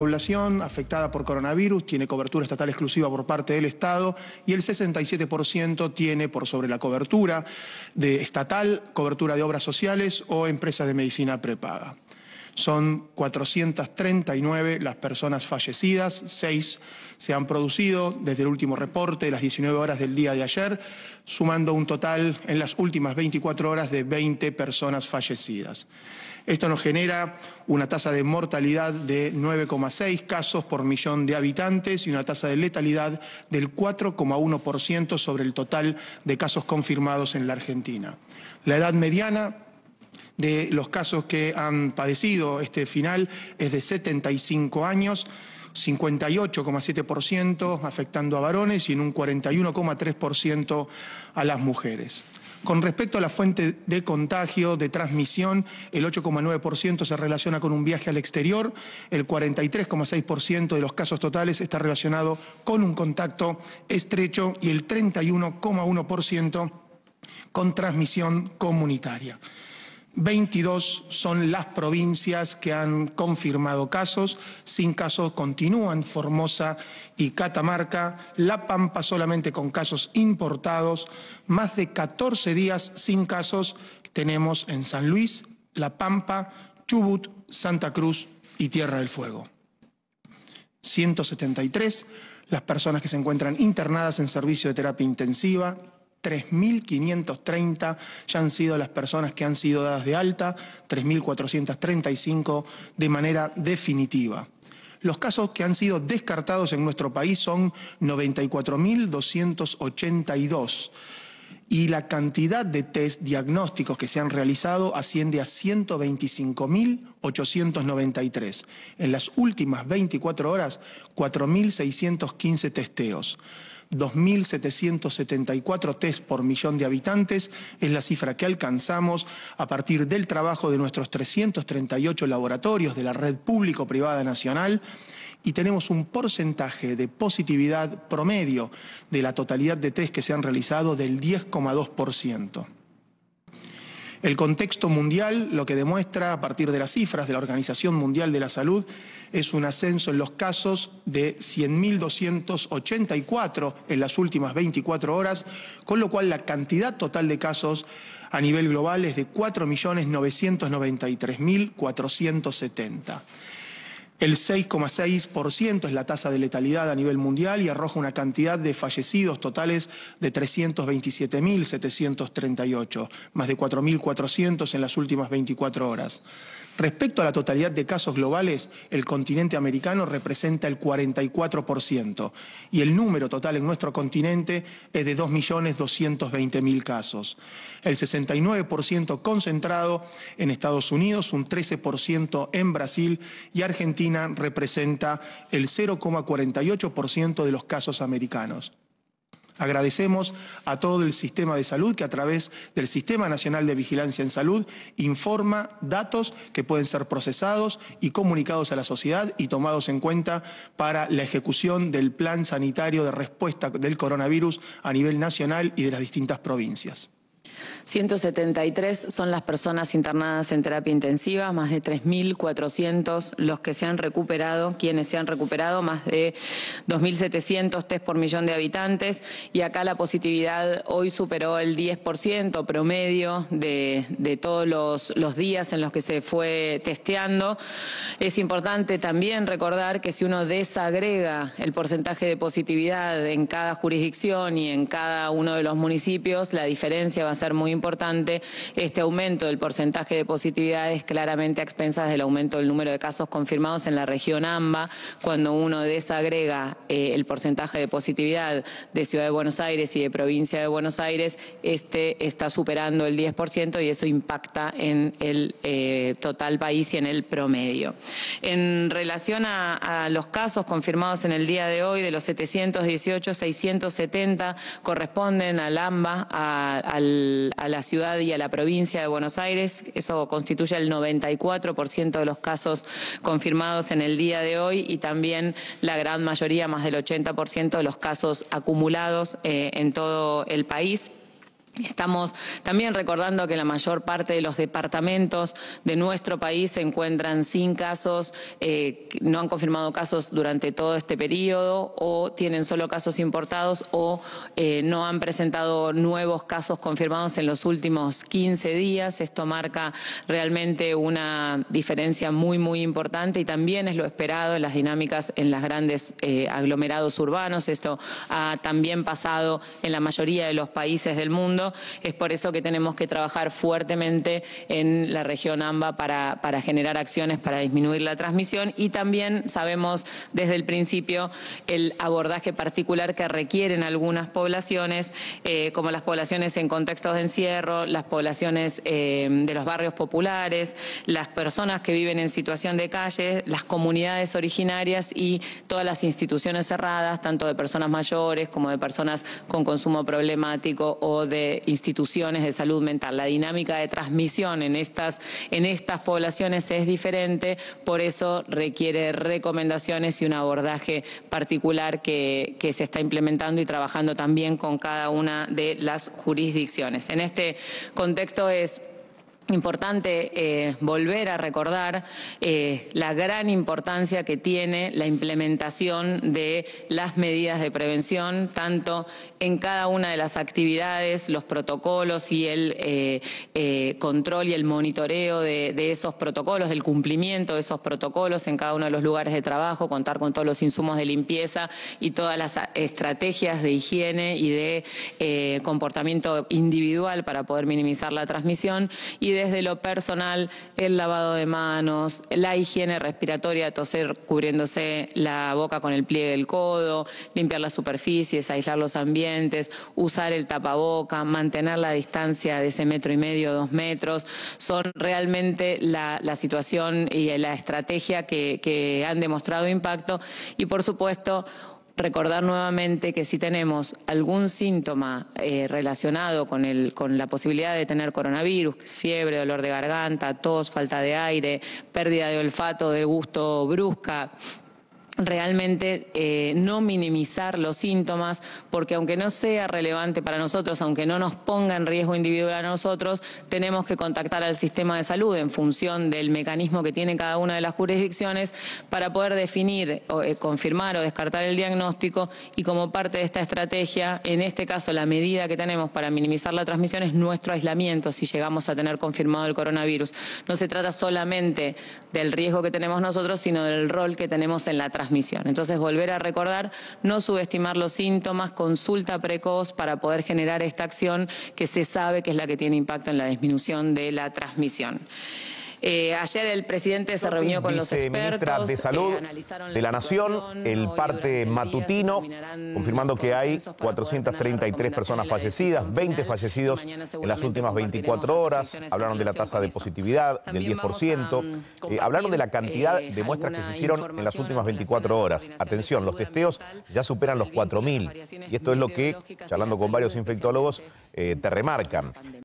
población afectada por coronavirus tiene cobertura estatal exclusiva por parte del Estado y el 67% tiene por sobre la cobertura de estatal, cobertura de obras sociales o empresas de medicina prepaga. Son 439 las personas fallecidas, 6 se han producido desde el último reporte, las 19 horas del día de ayer, sumando un total en las últimas 24 horas de 20 personas fallecidas. Esto nos genera una tasa de mortalidad de 9,6 casos por millón de habitantes y una tasa de letalidad del 4,1% sobre el total de casos confirmados en la Argentina. La edad mediana de los casos que han padecido este final es de 75 años. 58,7% afectando a varones y en un 41,3% a las mujeres. Con respecto a la fuente de contagio, de transmisión, el 8,9% se relaciona con un viaje al exterior, el 43,6% de los casos totales está relacionado con un contacto estrecho y el 31,1% con transmisión comunitaria. 22 son las provincias que han confirmado casos, sin casos continúan Formosa y Catamarca, La Pampa solamente con casos importados, más de 14 días sin casos tenemos en San Luis, La Pampa, Chubut, Santa Cruz y Tierra del Fuego. 173 las personas que se encuentran internadas en servicio de terapia intensiva, 3.530 ya han sido las personas que han sido dadas de alta, 3.435 de manera definitiva. Los casos que han sido descartados en nuestro país son 94.282 y la cantidad de test diagnósticos que se han realizado asciende a 125.893. En las últimas 24 horas, 4.615 testeos. 2.774 test por millón de habitantes es la cifra que alcanzamos a partir del trabajo de nuestros 338 laboratorios de la red público-privada nacional y tenemos un porcentaje de positividad promedio de la totalidad de test que se han realizado del 10,2%. El contexto mundial lo que demuestra a partir de las cifras de la Organización Mundial de la Salud es un ascenso en los casos de 100.284 en las últimas 24 horas, con lo cual la cantidad total de casos a nivel global es de 4.993.470. El 6,6% es la tasa de letalidad a nivel mundial y arroja una cantidad de fallecidos totales de 327.738, más de 4.400 en las últimas 24 horas. Respecto a la totalidad de casos globales, el continente americano representa el 44% y el número total en nuestro continente es de 2.220.000 casos. El 69% concentrado en Estados Unidos, un 13% en Brasil y Argentina representa el 0,48% de los casos americanos. Agradecemos a todo el sistema de salud que a través del Sistema Nacional de Vigilancia en Salud informa datos que pueden ser procesados y comunicados a la sociedad y tomados en cuenta para la ejecución del plan sanitario de respuesta del coronavirus a nivel nacional y de las distintas provincias. 173 son las personas internadas en terapia intensiva, más de 3.400 los que se han recuperado, quienes se han recuperado, más de 2.700 test por millón de habitantes y acá la positividad hoy superó el 10% promedio de, todos los días en los que se fue testeando. Es importante también recordar que si uno desagrega el porcentaje de positividad en cada jurisdicción y en cada uno de los municipios, la diferencia va a ser muy importante. Este aumento del porcentaje de positividad es claramente a expensas del aumento del número de casos confirmados en la región AMBA. Cuando uno desagrega eh, el porcentaje de positividad de Ciudad de Buenos Aires y de provincia de Buenos Aires, este está superando el 10% y eso impacta en el eh, total país y en el promedio. En relación a, los casos confirmados en el día de hoy, de los 718, 670 corresponden al AMBA, al a la ciudad y a la provincia de Buenos Aires. Eso constituye el 94% de los casos confirmados en el día de hoy y también la gran mayoría, más del 80% de los casos acumulados eh, en todo el país. Estamos también recordando que la mayor parte de los departamentos de nuestro país se encuentran sin casos, eh, no han confirmado casos durante todo este periodo o tienen solo casos importados o eh, no han presentado nuevos casos confirmados en los últimos 15 días. Esto marca realmente una diferencia muy, muy importante y también es lo esperado en las dinámicas en los grandes eh, aglomerados urbanos. Esto ha también pasado en la mayoría de los países del mundo es por eso que tenemos que trabajar fuertemente en la región AMBA para, para generar acciones para disminuir la transmisión y también sabemos desde el principio el abordaje particular que requieren algunas poblaciones, eh, como las poblaciones en contextos de encierro, las poblaciones eh, de los barrios populares, las personas que viven en situación de calle, las comunidades originarias y todas las instituciones cerradas, tanto de personas mayores como de personas con consumo problemático o de instituciones de salud mental. La dinámica de transmisión en estas, en estas poblaciones es diferente, por eso requiere recomendaciones y un abordaje particular que, que se está implementando y trabajando también con cada una de las jurisdicciones. En este contexto es importante eh, volver a recordar eh, la gran importancia que tiene la implementación de las medidas de prevención, tanto en cada una de las actividades, los protocolos y el eh, control y el monitoreo de, de, esos protocolos, del cumplimiento de esos protocolos en cada uno de los lugares de trabajo, contar con todos los insumos de limpieza y todas las estrategias de higiene y de comportamiento individual para poder minimizar la transmisión y desde lo personal, el lavado de manos, la higiene respiratoria, toser cubriéndose la boca con el pliegue del codo, limpiar las superficies, aislar los ambientes, usar el tapaboca, mantener la distancia de ese metro y medio, dos metros, son realmente la, situación y la estrategia que, que han demostrado impacto y por supuesto recordar nuevamente que si tenemos algún síntoma eh, relacionado con, el, con la posibilidad de tener coronavirus, fiebre, dolor de garganta, tos, falta de aire, pérdida de olfato, de gusto brusca, realmente eh, no minimizar los síntomas, porque aunque no sea relevante para nosotros, aunque no nos ponga en riesgo individual a nosotros, tenemos que contactar al sistema de salud en función del mecanismo que tiene cada una de las jurisdicciones para poder definir, o, eh, confirmar o descartar el diagnóstico y como parte de esta estrategia, en este caso la medida que tenemos para minimizar la transmisión es nuestro aislamiento si llegamos a tener confirmado el coronavirus. No se trata solamente del riesgo que tenemos nosotros, sino del rol que tenemos en la transmisión entonces, volver a recordar, no subestimar los síntomas, consulta precoz para poder generar esta acción que se sabe que es la que tiene impacto en la disminución de la transmisión. Eh, ayer el presidente se reunió con los expertos. de Salud eh, de la Nación, el parte matutino, confirmando que hay 433 personas fallecidas, 20 fallecidos en las últimas 24 horas. Hablaron de la tasa de positividad del 10%. Mm, eh, hablaron de la cantidad de muestras que se hicieron en las últimas 24 horas. Atención, los testeos ya superan los 4.000. Y esto es lo que, charlando con varios infectólogos, te remarcan.